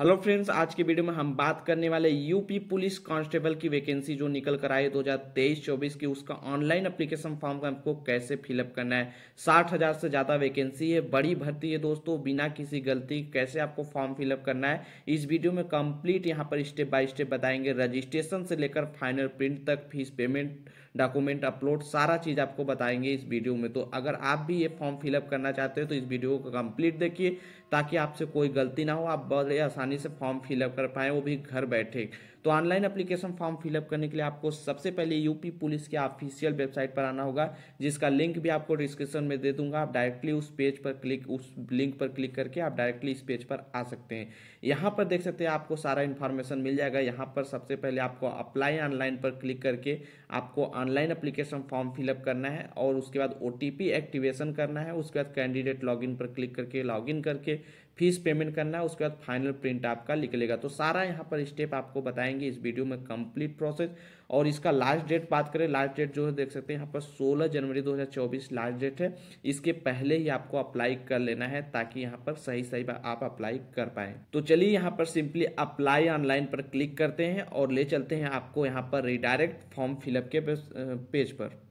hello friends आज की video में हम बात करने वाले यूपी पुलिस कांस्टेबल की वैकेंसी जो निकल कर आई दो हज़ार तेईस चौबीस की उसका ऑनलाइन एप्लीकेशन फॉर्म आपको कैसे फिलअप करना है साठ हजार से ज़्यादा वैकेंसी है बड़ी भर्ती है दोस्तों बिना किसी गलती कैसे आपको फॉर्म फिलअप करना है इस वीडियो में कंप्लीट यहाँ पर स्टेप बाय स्टेप बताएंगे रजिस्ट्रेशन से लेकर फाइनल प्रिंट तक फीस पेमेंट डॉक्यूमेंट अपलोड सारा चीज़ आपको बताएंगे इस वीडियो में तो अगर आप भी ये फॉर्म फिलअप करना चाहते हो तो इस वीडियो को कंप्लीट देखिए ताकि आपसे कोई गलती ना हो आप बड़े आसानी से फॉर्म फिलअप कर पाएँ वो भी घर बैठे तो ऑनलाइन अप्लीकेशन फॉर्म फिलअप करने के लिए आपको सबसे पहले यूपी पुलिस के ऑफिशियल वेबसाइट पर आना होगा जिसका लिंक भी आपको डिस्क्रिप्शन में दे दूंगा आप डायरेक्टली उस पेज पर क्लिक उस लिंक पर क्लिक करके आप डायरेक्टली इस पेज पर आ सकते हैं यहाँ पर देख सकते हैं आपको सारा इन्फॉर्मेशन मिल जाएगा यहाँ पर सबसे पहले आपको अप्लाई ऑनलाइन पर क्लिक करके आपको ऑनलाइन अप्लीकेशन फॉर्म फिलअप करना है और उसके बाद ओ एक्टिवेशन करना है उसके बाद कैंडिडेट लॉगिन पर क्लिक करके लॉग करके फीस पेमेंट करना है उसके बाद फाइनल प्रिंट आपका निकलेगा तो सारा यहाँ पर स्टेप आपको बताएंगे इस वीडियो में कंप्लीट प्रोसेस और इसका लास्ट डेट बात करें लास्ट डेट जो है देख सकते हैं यहाँ पर 16 जनवरी 2024 लास्ट डेट है इसके पहले ही आपको अप्लाई कर लेना है ताकि यहाँ पर सही सही आप अप्लाई कर पाए तो चलिए यहाँ पर सिंपली अप्लाई ऑनलाइन पर क्लिक करते हैं और ले चलते हैं आपको यहाँ पर रिडायरेक्ट फॉर्म फिलअप के पेज पर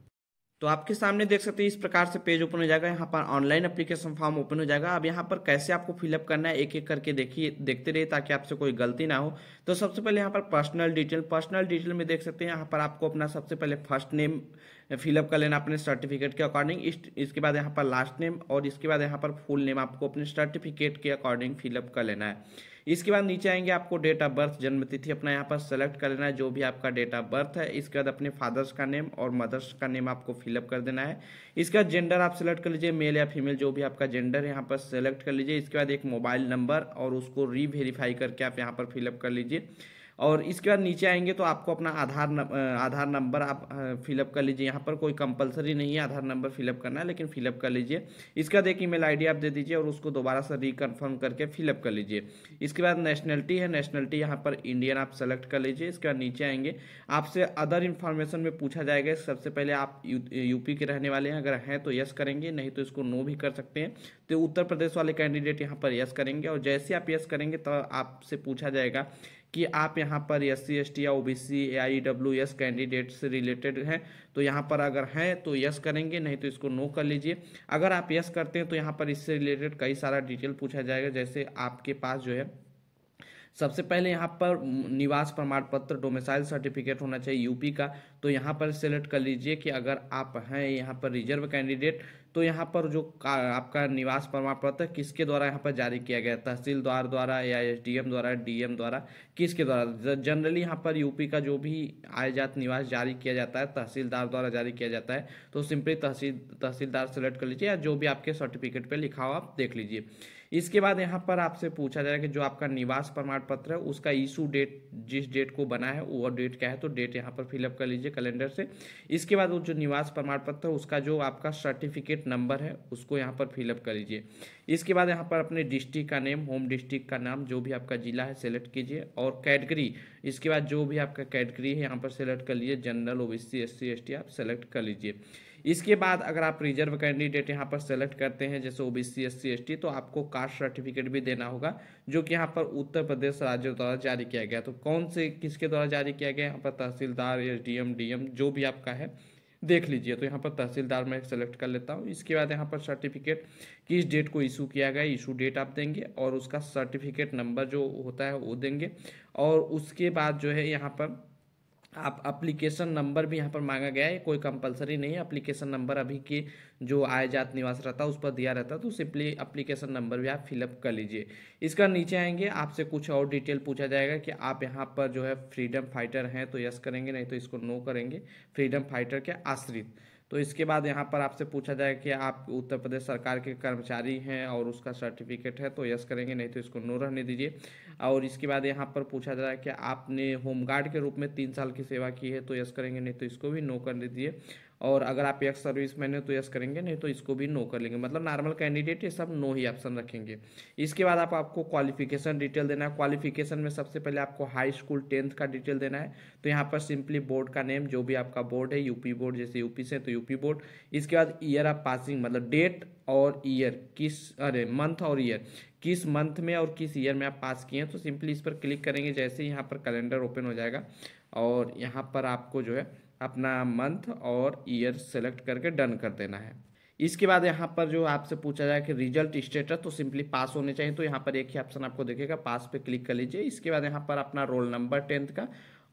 तो आपके सामने देख सकते हैं इस प्रकार से पेज ओपन हो जाएगा यहाँ पर ऑनलाइन एप्लीकेशन फॉर्म ओपन हो जाएगा अब यहाँ पर कैसे आपको फिलअप करना है एक एक करके देखिए देखते रहिए ताकि आपसे कोई गलती ना हो तो सबसे पहले यहाँ पर पर्सनल डिटेल पर्सनल डिटेल में देख सकते हैं यहाँ पर आपको अपना सबसे पहले फर्स्ट नेम फिलअप कर लेना अपने सर्टिफिकेट के अकॉर्डिंग इस, इसके बाद यहाँ पर लास्ट नेम और इसके बाद यहाँ पर फुल नेम आपको अपने सर्टिफिकेट के अकॉर्डिंग फिलअप कर लेना है इसके बाद नीचे आएंगे आपको डेट ऑफ बर्थ जन्मतिथि अपना यहाँ पर सेलेक्ट कर लेना है जो भी आपका डेट ऑफ बर्थ है इसके बाद अपने फादर्स का नेम और मदर्स का नेम आपको फिलअप कर देना है इसके बाद जेंडर आप सेलेक्ट कर लीजिए मेल या फीमेल जो भी आपका जेंडर यहाँ पर सेलेक्ट कर लीजिए इसके बाद एक मोबाइल नंबर और उसको रीवेरीफाई करके आप यहाँ पर फिलअप कर लीजिए और इसके बाद नीचे आएंगे तो आपको अपना आधार न, आधार नंबर आप फिलअप कर लीजिए यहाँ पर कोई कंपलसरी नहीं है आधार नंबर फिलअप करना है लेकिन फिलअप कर लीजिए इसका देख ईमेल आईडी आप दे दीजिए और उसको दोबारा से रिकन्फर्म करके फिलअप कर लीजिए इसके बाद नेशनलिटी है नेशनलिटी यहाँ पर इंडियन आप सेलेक्ट कर लीजिए इसके बाद नीचे आएंगे आपसे अदर इन्फॉर्मेशन में पूछा जाएगा सबसे पहले आप यूपी के रहने वाले हैं अगर हैं तो यस करेंगे नहीं तो इसको नो भी कर सकते हैं तो उत्तर प्रदेश वाले कैंडिडेट यहाँ पर यस करेंगे और जैसे आप यस करेंगे तो आपसे पूछा जाएगा कि आप यहाँ पर एस सी एस टी या O B C A I W S candidate से रिलेटेड हैं तो यहाँ पर अगर हैं तो यस करेंगे नहीं तो इसको नो कर लीजिए अगर आप यस करते हैं तो यहाँ पर इससे रिलेटेड कई सारा डिटेल पूछा जाएगा जैसे आपके पास जो है सबसे पहले यहाँ पर निवास प्रमाण पत्र डोमिसाइल सर्टिफिकेट होना चाहिए यूपी का तो यहाँ पर सेलेक्ट कर लीजिए कि अगर आप हैं यहाँ पर रिजर्व कैंडिडेट तो यहाँ पर जो आपका निवास प्रमाण पत्र किसके द्वारा यहाँ पर जारी किया गया तहसीलदार द्वारा या एम द्वारा डीएम द्वारा किसके द्वारा जनरली यहाँ पर यूपी का जो भी आयजात निवास जारी किया जाता है तहसीलदार द्वारा जारी किया जाता है तो सिंपली तहसील तहसीलदार सेलेक्ट कर लीजिए या जो भी आपके सर्टिफिकेट पर लिखा हो आप देख लीजिए इसके बाद यहाँ पर आपसे पूछा जाएगा कि जो आपका निवास प्रमाण पत्र है उसका इशू डेट जिस डेट को बना है वो डेट क्या है तो डेट यहाँ पर फिलअप कर लीजिए कैलेंडर से इसके बाद वो जो निवास प्रमाण पत्र है उसका जो आपका सर्टिफिकेट नंबर है उसको यहाँ पर फिलअप कर लीजिए इसके बाद यहाँ पर अपने डिस्ट्रिक्ट का नेम होम डिस्ट्रिक्ट का नाम जो भी आपका जिला है सेलेक्ट कीजिए और कैटगरी इसके बाद जो भी आपका कैटगरी है यहाँ पर सेलेक्ट कर लीजिए general O B C S आप सेलेक्ट कर लीजिए इसके बाद अगर आप रिजर्व कैंडिडेट यहाँ पर सेलेक्ट करते हैं जैसे O B C S C S T तो आपको कास्ट सर्टिफिकेट भी देना होगा जो कि यहाँ पर उत्तर प्रदेश राज्य द्वारा जारी किया गया तो कौन से किसके द्वारा जारी किया गया यहाँ पर tehsildar S D M D M जो भी आपका है देख लीजिए तो यहाँ पर तहसीलदार मैं सेलेक्ट कर लेता हूँ इसके बाद यहाँ पर सर्टिफिकेट किस डेट को इशू किया गया इशू डेट आप देंगे और उसका सर्टिफिकेट नंबर जो होता है वो देंगे और उसके बाद जो है यहाँ पर आप अप्लीकेशन नंबर भी यहाँ पर मांगा गया है कोई कंपलसरी नहीं है अप्लीकेशन नंबर अभी के जो आय जात निवास रहता है उस पर दिया रहता है तो सिंपली अप्लीकेशन नंबर भी आप फिलअप कर लीजिए इसका नीचे आएंगे आपसे कुछ और डिटेल पूछा जाएगा कि आप यहाँ पर जो है फ्रीडम फाइटर हैं तो यस करेंगे नहीं तो इसको नो करेंगे फ्रीडम फाइटर के आश्रित तो इसके बाद यहाँ पर आपसे पूछा जाएगा कि आप उत्तर प्रदेश सरकार के कर्मचारी हैं और उसका सर्टिफिकेट है तो यस करेंगे नहीं तो इसको नो रहने दीजिए और इसके बाद यहाँ पर पूछा जाएगा कि आपने होमगार्ड के रूप में तीन साल की सेवा की है तो यस करेंगे नहीं तो इसको भी नो कर दीजिए और अगर आप यस सर्विस मैन है तो यस करेंगे नहीं तो इसको भी नो कर लेंगे मतलब नॉर्मल कैंडिडेट ये सब नो ही ऑप्शन रखेंगे इसके बाद आप आपको क्वालिफिकेशन डिटेल देना है क्वालिफिकेशन में सबसे पहले आपको हाई स्कूल टेंथ का डिटेल देना है तो यहाँ पर सिंपली बोर्ड का नेम जो भी आपका बोर्ड है यूपी बोर्ड जैसे यूपी से तो यूपी बोर्ड इसके बाद ईयर ऑफ पासिंग मतलब डेट और ईयर किस अरे मंथ और ईयर किस मंथ में और किस ईयर में आप पास किए हैं तो सिंपली इस पर क्लिक करेंगे जैसे यहाँ पर कैलेंडर ओपन हो जाएगा और यहाँ पर आपको जो है अपना मंथ और ईयर सेलेक्ट करके डन कर देना है इसके बाद यहाँ पर जो आपसे पूछा जाए कि रिजल्ट स्टेटस तो सिंपली पास होने चाहिए तो यहाँ पर एक ही ऑप्शन आपको देखेगा पास पे क्लिक कर लीजिए इसके बाद यहाँ पर अपना रोल नंबर टेंथ का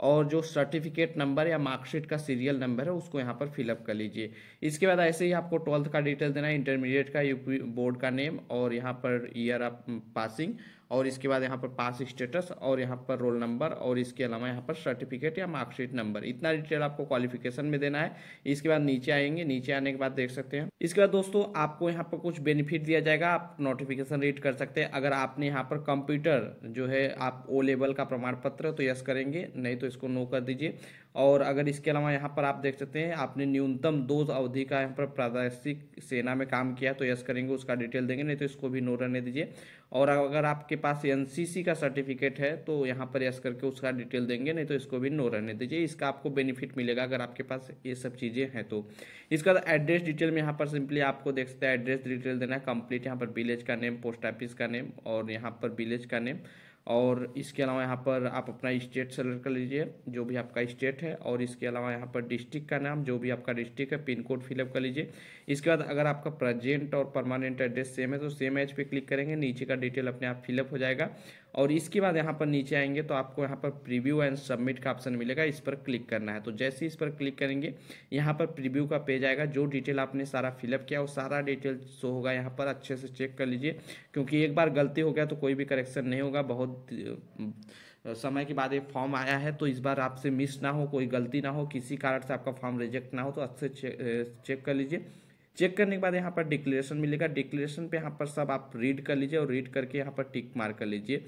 और जो सर्टिफिकेट नंबर या मार्कशीट का सीरियल नंबर है उसको यहाँ पर फिलअप कर लीजिए इसके बाद ऐसे ही आपको ट्वेल्थ का डिटेल देना है इंटरमीडिएट का यूपी बोर्ड का नेम और यहाँ पर ईयर ऑफ पासिंग और इसके बाद यहाँ पर पास स्टेटस और यहाँ पर रोल नंबर और इसके अलावा यहाँ पर सर्टिफिकेट या मार्कशीट नंबर इतना डिटेल आपको क्वालिफिकेशन में देना है इसके बाद नीचे आएंगे नीचे आने के बाद देख सकते हैं इसके बाद दोस्तों आपको यहाँ पर कुछ बेनिफिट दिया जाएगा आप नोटिफिकेशन रीड कर सकते हैं अगर आपने यहाँ पर कंप्यूटर जो है आप ओ लेवल का प्रमाण पत्र तो यस करेंगे नहीं तो इसको नो कर दीजिए और अगर इसके अलावा यहाँ पर आप देख सकते हैं आपने न्यूनतम दो अवधि का यहाँ पर प्रादेशिक सेना में काम किया तो यस करेंगे उसका डिटेल देंगे नहीं तो इसको भी नो रहने दीजिए और अगर आपके पास एन का सर्टिफिकेट है तो यहाँ पर यस करके उसका डिटेल देंगे नहीं तो इसको भी नो रहने दीजिए इसका आपको बेनिफिट मिलेगा अगर आपके पास ये सब चीज़ें हैं तो इसका एड्रेस डिटेल में यहाँ पर सिंपली आपको देख सकते हैं एड्रेस डिटेल देना है कंप्लीट यहाँ पर विलेज का नेम पोस्ट ऑफिस का नेम और यहाँ पर विलेज का नेम और इसके अलावा यहाँ पर आप अपना स्टेट सेलेक्ट कर लीजिए जो भी आपका स्टेट है और इसके अलावा यहाँ पर डिस्ट्रिक्ट का नाम जो भी आपका डिस्ट्रिक्ट है पिन कोड फिलअप कर लीजिए इसके बाद अगर आपका प्रेजेंट और परमानेंट एड्रेस सेम है तो सेम एज पे क्लिक करेंगे नीचे का डिटेल अपने आप फिलअप हो जाएगा और इसके बाद यहाँ पर नीचे आएंगे तो आपको यहाँ पर प्रीव्यू एंड सबमिट का ऑप्शन मिलेगा इस पर क्लिक करना है तो जैसे इस पर क्लिक करेंगे यहाँ पर प्रीव्यू का पेज आएगा जो डिटेल आपने सारा फिलअप किया वो सारा डिटेल शो होगा यहाँ पर अच्छे से चेक कर लीजिए क्योंकि एक बार गलती हो गया तो कोई भी करेक्शन नहीं होगा बहुत समय के बाद ये फॉर्म आया है तो इस बार आपसे मिस ना हो कोई गलती ना हो किसी कारण से आपका फॉर्म रिजेक्ट ना हो तो अच्छे चेक, चेक कर लीजिए चेक करने के बाद यहाँ पर डिक्लेरेशन मिलेगा डिक्लेरेशन पे यहाँ पर सब आप रीड कर लीजिए और रीड करके यहाँ पर टिक मार कर लीजिए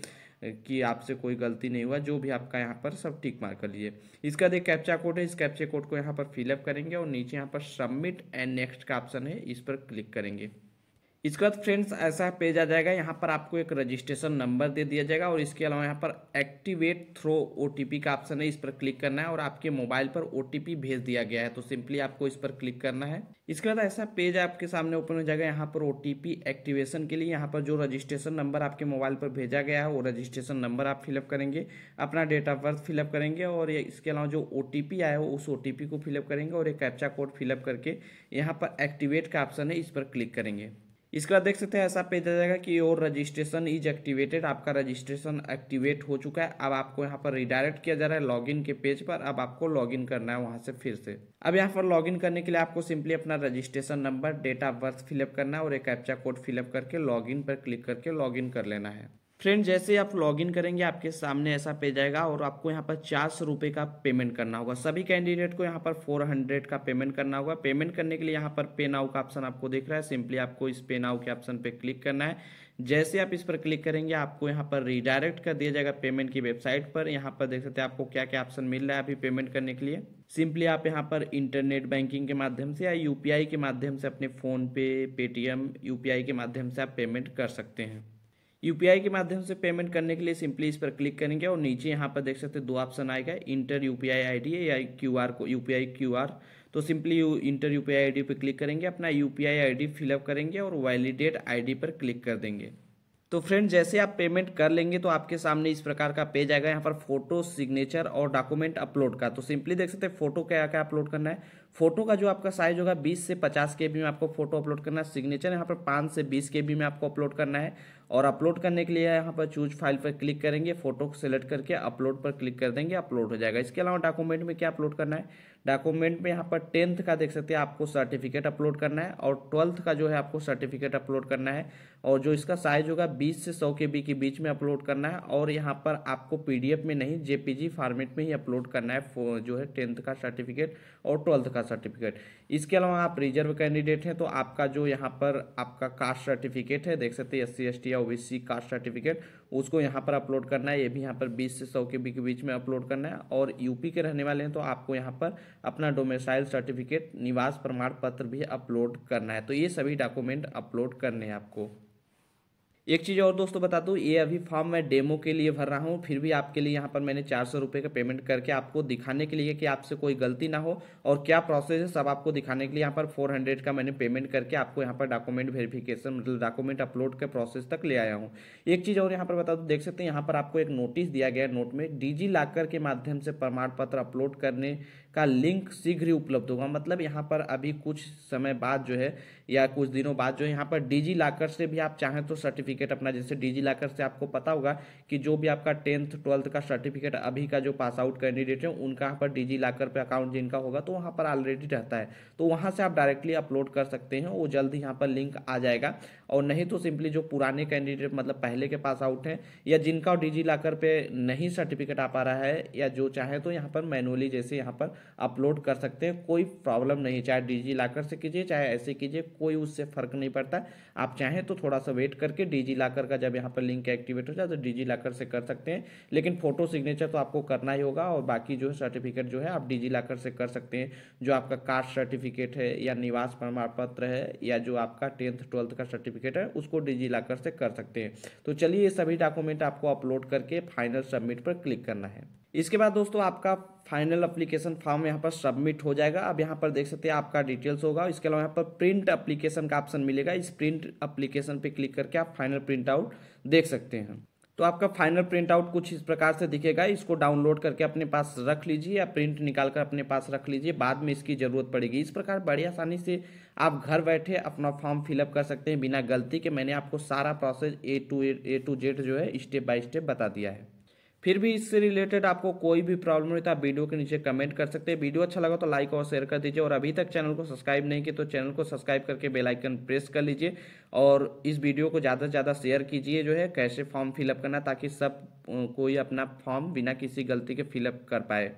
कि आपसे कोई गलती नहीं हुआ जो भी आपका यहाँ पर सब टिक मार कर लीजिए इसका देख कैप्चा कोड है इस कैप्चा कोड को यहाँ पर फिलअप करेंगे और नीचे यहाँ पर सबमिट एंड नेक्स्ट का ऑप्शन है इस पर क्लिक करेंगे इसके बाद फ्रेंड्स ऐसा पेज आ जाएगा यहाँ पर आपको एक रजिस्ट्रेशन नंबर दे दिया जाएगा और इसके अलावा यहाँ पर एक्टिवेट थ्रो ओ का ऑप्शन है इस पर क्लिक करना है और आपके मोबाइल पर ओ भेज दिया गया है तो सिंपली आपको इस पर क्लिक करना है इसके बाद ऐसा पेज आपके सामने ओपन हो जाएगा यहाँ पर ओ एक्टिवेशन के लिए यहाँ पर जो रजिस्ट्रेशन नंबर आपके मोबाइल पर भेजा गया है वो रजिस्ट्रेशन नंबर आप फिलअप करेंगे अपना डेट ऑफ बर्थ फिलअप करेंगे और इसके अलावा जो ओ आया है उस ओ को फिलअप करेंगे और एक कैप्चा कोड फिलअप करके यहाँ पर एक्टिवेट का ऑप्शन है इस पर क्लिक करेंगे इसके बाद देख सकते हैं ऐसा पेज आ जाएगा कि योर रजिस्ट्रेशन इज एक्टिवेटेड आपका रजिस्ट्रेशन एक्टिवेट हो चुका है अब आपको यहाँ पर रिडायरेक्ट किया जा रहा है लॉगिन के पेज पर अब आपको लॉगिन करना है वहाँ से फिर से अब यहाँ पर लॉगिन करने के लिए आपको सिंपली अपना registration number date of birth fill up करना है और एक कैप्चा कोड फिलअप करके लॉगिन पर क्लिक करके लॉगिन कर लेना है फ्रेंड जैसे आप लॉगिन करेंगे आपके सामने ऐसा पेज आएगा और आपको यहाँ पर चार सौ रुपये का पेमेंट करना होगा सभी कैंडिडेट को यहाँ पर फोर हंड्रेड का पेमेंट करना होगा पेमेंट करने के लिए यहाँ पर पे नाउ का ऑप्शन आपको देख रहा है सिंपली आपको इस पे नाउ के ऑप्शन पे क्लिक करना है जैसे आप इस पर क्लिक करेंगे आपको यहाँ पर रिडायरेक्ट कर दिया जाएगा पेमेंट की वेबसाइट पर यहाँ पर देख सकते हैं आपको क्या क्या ऑप्शन मिल रहा है अभी पेमेंट करने के लिए सिंपली आप यहाँ पर इंटरनेट बैंकिंग के माध्यम से या यूपीआई के माध्यम से अपने फ़ोन पे पेटीएम यूपीआई के माध्यम से आप पेमेंट कर सकते हैं यूपीआई के माध्यम से पेमेंट करने के लिए सिंपली इस पर क्लिक करेंगे और नीचे यहाँ पर देख सकते हैं दो ऑप्शन आएगा इंटर यूपीआई आईडी या क्यूआर को यूपीआई क्यूआर तो सिंपली इंटर यूपीआई आईडी पर क्लिक करेंगे अपना यूपीआई आईडी फिलअप करेंगे और वैलिडेट आईडी पर क्लिक कर देंगे तो फ्रेंड जैसे आप पेमेंट कर लेंगे तो आपके सामने इस प्रकार का पेज आएगा यहाँ पर फोटो सिग्नेचर और डॉक्यूमेंट अपलोड का तो सिंपली देख सकते हैं फोटो क्या क्या अपलोड करना है फोटो का जो आपका साइज होगा 20 से 50 के में आपको फोटो अपलोड करना है सिग्नेचर यहाँ पर 5 से 20 के में आपको अपलोड करना है और अपलोड करने के लिए यहाँ पर चूज फाइल पर क्लिक करेंगे फोटो को सिलेक्ट करके अपलोड पर क्लिक कर देंगे अपलोड हो जाएगा इसके अलावा डॉक्यूमेंट में क्या अपलोड करना है डॉक्यूमेंट में यहाँ पर टेंथ का देख सकते हैं आपको सर्टिफिकेट अपलोड करना है और ट्वेल्थ का जो है आपको सर्टिफिकेट अपलोड करना है और जो इसका साइज होगा बीस से सौ के बी के बीच में अपलोड करना है और यहाँ पर आपको पी में नहीं जेपीजी फॉर्मेट में ही अपलोड करना है जो है टेंथ का सर्टिफिकेट और ट्वेल्थ का सर्टिफिकेट इसके अलावा आप रिजर्व कैंडिडेट हैं तो आपका जो यहाँ पर आपका कास्ट सर्टिफिकेट है देख सकते हैं एस सी एस टी या ओबीसी कास्ट सर्टिफिकेट उसको यहाँ पर अपलोड करना है ये भी यहाँ पर 20 से 100 के बीच में अपलोड करना है और यूपी के रहने वाले हैं तो आपको यहाँ पर अपना डोमेसाइल सर्टिफिकेट निवास प्रमाण पत्र भी अपलोड करना है तो ये सभी डॉक्यूमेंट अपलोड करने हैं आपको एक चीज़ और दोस्तों बता दूँ ये अभी फॉर्म मैं डेमो के लिए भर रहा हूँ फिर भी आपके लिए यहाँ पर मैंने चार सौ रुपये का पेमेंट करके आपको दिखाने के लिए कि आपसे कोई गलती ना हो और क्या प्रोसेस है सब आपको दिखाने के लिए यहाँ पर फोर हंड्रेड का मैंने पेमेंट करके आपको यहाँ पर डॉक्यूमेंट वेरिफिकेशन मतलब डॉक्यूमेंट अपलोड के प्रोसेस तक ले आया हूँ एक चीज़ और यहाँ पर बता दूँ देख सकते हैं यहाँ पर आपको एक नोटिस दिया गया नोट में डिजी लॉकर के माध्यम से प्रमाण पत्र अपलोड करने का लिंक शीघ्र ही उपलब्ध होगा मतलब यहाँ पर अभी कुछ समय बाद जो है या कुछ दिनों बाद जो है यहाँ पर डिजी लॉकर से भी आप चाहें तो सर्टिफिकेट अपना जैसे डिजी लॉकर से आपको पता होगा कि जो भी आपका टेंथ ट्वेल्थ का सर्टिफिकेट अभी का जो पास आउट कैंडिडेट है उनका यहाँ पर डिजी लॉकर पर अकाउंट जिनका होगा तो वहाँ पर ऑलरेडी रहता है तो वहाँ से आप डायरेक्टली अपलोड कर सकते हैं वो जल्द यहाँ पर लिंक आ जाएगा और नहीं तो सिंपली जो पुराने कैंडिडेट मतलब पहले के पास आउट हैं या जिनका डिजी लॉकर पर नहीं सर्टिफिकेट आ पा रहा है या जो चाहे तो यहाँ पर मैनुअली जैसे यहाँ पर अपलोड कर सकते हैं कोई प्रॉब्लम नहीं चाहे डिजी लॉकर से कीजिए चाहे ऐसे कीजिए कोई उससे फ़र्क नहीं पड़ता आप चाहें तो थोड़ा सा वेट करके डिजी लॉकर का जब यहाँ पर लिंक एक्टिवेट हो जाए तो डिजी लॉकर से कर सकते हैं लेकिन फ़ोटो सिग्नेचर तो आपको करना ही होगा और बाकी जो है सर्टिफिकेट जो है आप डिजी लॉकर से कर सकते हैं जो आपका कास्ट सर्टिफिकेट है या निवास प्रमाण पत्र है या जो आपका टेंथ ट्वेल्थ का सर्टिफिकेट है उसको डिजी लॉकर से कर सकते हैं तो चलिए ये सभी डॉक्यूमेंट आपको अपलोड करके फाइनल सबमिट पर क्लिक करना है इसके बाद दोस्तों आपका फाइनल अप्लीकेशन फॉर्म यहाँ पर सबमिट हो जाएगा अब यहाँ पर देख सकते हैं आपका डिटेल्स होगा इसके अलावा यहाँ पर प्रिंट अप्लीकेशन का ऑप्शन मिलेगा इस प्रिंट अप्लीकेशन पर क्लिक करके आप फाइनल प्रिंट आउट देख सकते हैं तो आपका फाइनल प्रिंट आउट कुछ इस प्रकार से दिखेगा इसको डाउनलोड करके अपने पास रख लीजिए या प्रिंट निकाल कर अपने पास रख लीजिए बाद में इसकी ज़रूरत पड़ेगी इस प्रकार बड़ी आसानी से आप घर बैठे अपना फॉर्म फिलअप कर सकते हैं बिना गलती के मैंने आपको सारा process A to A to Z जो है स्टेप बाय स्टेप बता दिया है फिर भी इससे रिलेटेड आपको कोई भी प्रॉब्लम नहीं तो आप वीडियो के नीचे कमेंट कर सकते हैं वीडियो अच्छा लगा तो लाइक और शेयर कर दीजिए और अभी तक चैनल को सब्सक्राइब नहीं किया तो चैनल को सब्सक्राइब करके बेलाइकन प्रेस कर लीजिए और इस वीडियो को ज़्यादा से ज़्यादा शेयर कीजिए जो है कैसे फॉर्म फिलअप करना ताकि सब कोई अपना फॉर्म बिना किसी गलती के फिलअप कर पाए